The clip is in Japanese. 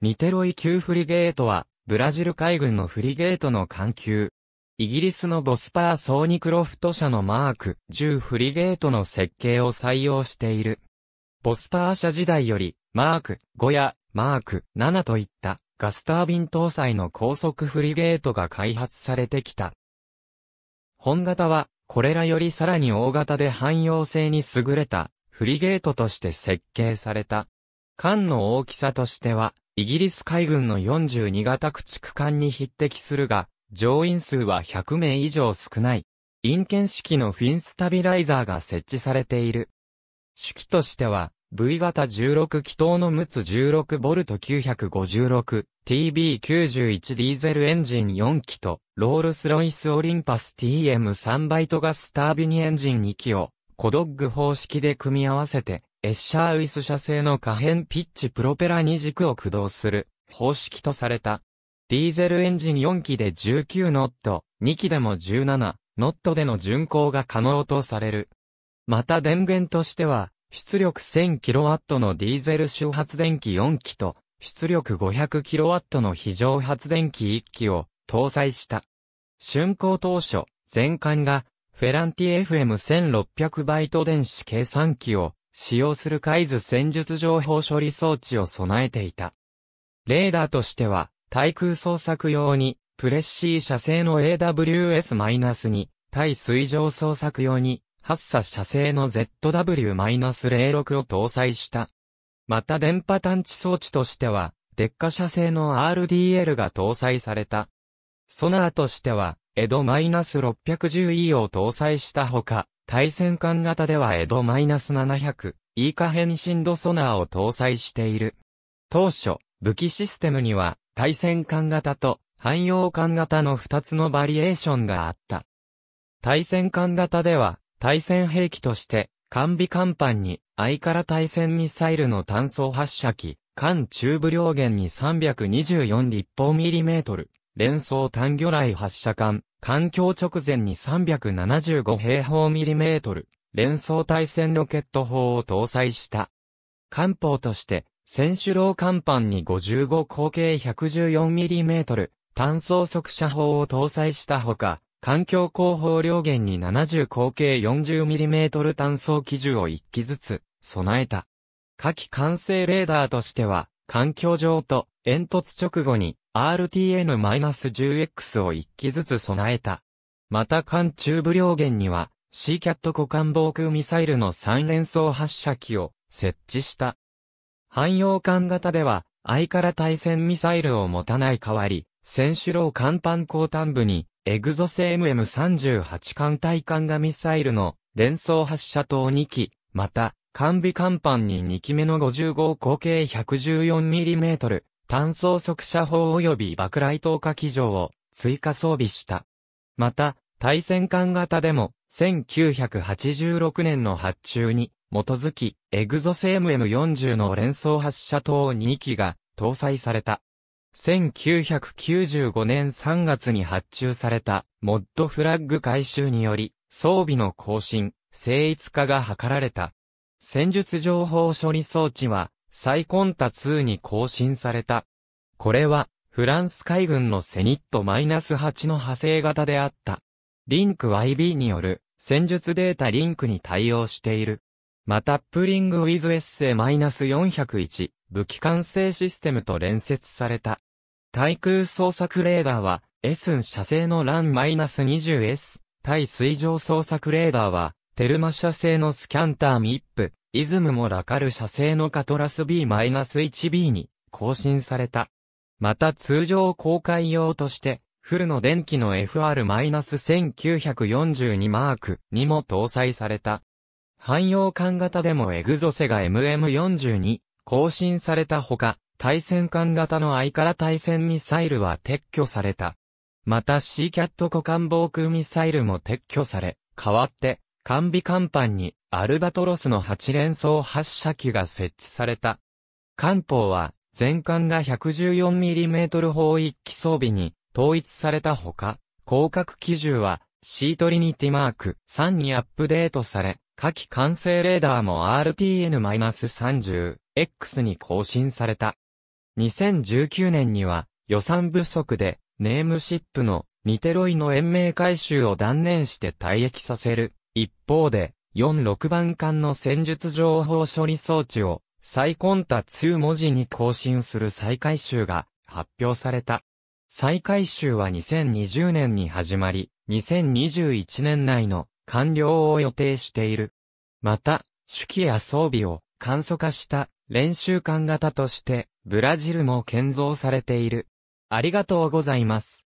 ニテロイ級フリゲートは、ブラジル海軍のフリゲートの艦級。イギリスのボスパー・ソーニクロフト社のマーク10フリゲートの設計を採用している。ボスパー社時代より、マーク5やマーク7といったガスタービン搭載の高速フリゲートが開発されてきた。本型は、これらよりさらに大型で汎用性に優れたフリゲートとして設計された。艦の大きさとしては、イギリス海軍の42型駆逐艦に匹敵するが、乗員数は100名以上少ない。陰剣式のフィンスタビライザーが設置されている。主機としては、V 型16気筒の陸ツ 16V956TB91 ディーゼルエンジン4機と、ロールスロイスオリンパス TM3 バイトガスタービニエンジン2機を、コドッグ方式で組み合わせて、エッシャーウィス社製の可変ピッチプロペラ2軸を駆動する方式とされた。ディーゼルエンジン4機で19ノット、2機でも17ノットでの巡航が可能とされる。また電源としては、出力 1000kW のディーゼル周発電機4機と、出力 500kW の非常発電機1機を搭載した。竣工当初、全艦がフェランティ FM1600 バイト電子計算機を使用する海図戦術情報処理装置を備えていた。レーダーとしては、対空捜索用に、プレッシー射製の AWS-2、対水上捜索用に、ハッサ社製の ZW-06 を搭載した。また電波探知装置としては、デッカ精製の RDL が搭載された。ソナーとしては、エド -610E を搭載したほか、対戦艦型では江戸 -700 以下変身ドソナーを搭載している。当初、武器システムには対戦艦型と汎用艦型の2つのバリエーションがあった。対戦艦型では対戦兵器として艦備艦板に相から対戦ミサイルの単装発射機、艦中部両限に324立方ミリメートル。連装単魚雷発射管、環境直前に375平方ミリメートル、連装対戦ロケット砲を搭載した。艦砲として、選手楼艦板に55口径 114mm 単装速射砲を搭載したほか、環境広報両舷に70口径 40mm 単装機銃を1機ずつ備えた。下記完成レーダーとしては、環境上と煙突直後に RTN-10X を1機ずつ備えた。また艦中部両舷には、c キャット股間防空ミサイルの3連装発射機を設置した。汎用艦型では、相から対戦ミサイルを持たない代わり、選手楼艦板後端部に、エグゾス MM38 艦隊艦がミサイルの連装発射塔2機、また、艦尾艦板に2機目の55口径 114mm 単装速射砲及び爆雷投下機場を追加装備した。また、対戦艦型でも、1986年の発注に、基づき、エグゾセ MM40 の連装発射塔2機が搭載された。1995年3月に発注された、モッドフラッグ回収により、装備の更新、精一化が図られた。戦術情報処理装置は、サイコンタ2に更新された。これは、フランス海軍のセニット -8 の派生型であった。リンク YB による戦術データリンクに対応している。また、プリングィズ・エッ SA-401 武器管制システムと連接された。対空捜索レーダーは、S ン射製のラン2 0 s 対水上捜索レーダーは、テルマ射精のスキャンターミップ。イズムもラカル社製のカトラス B-1B に更新された。また通常公開用として、フルの電気の FR-1942 マークにも搭載された。汎用艦型でもエグゾセが MM42 更新されたほか、対戦艦型のアイカラ対戦ミサイルは撤去された。またシーキャット股間防空ミサイルも撤去され、代わって完備甲板にアルバトロスの8連装発射機が設置された。艦砲は全艦が 114mm 砲一機装備に統一されたほか、広角機銃は C トリニティマーク3にアップデートされ、下記完成レーダーも RTN-30X に更新された。2019年には予算不足でネームシップのニテロイの延命回収を断念して退役させる一方で、46番間の戦術情報処理装置を、再コンタ2文字に更新する再改修が発表された。再改修は2020年に始まり、2021年内の完了を予定している。また、手記や装備を簡素化した練習艦型として、ブラジルも建造されている。ありがとうございます。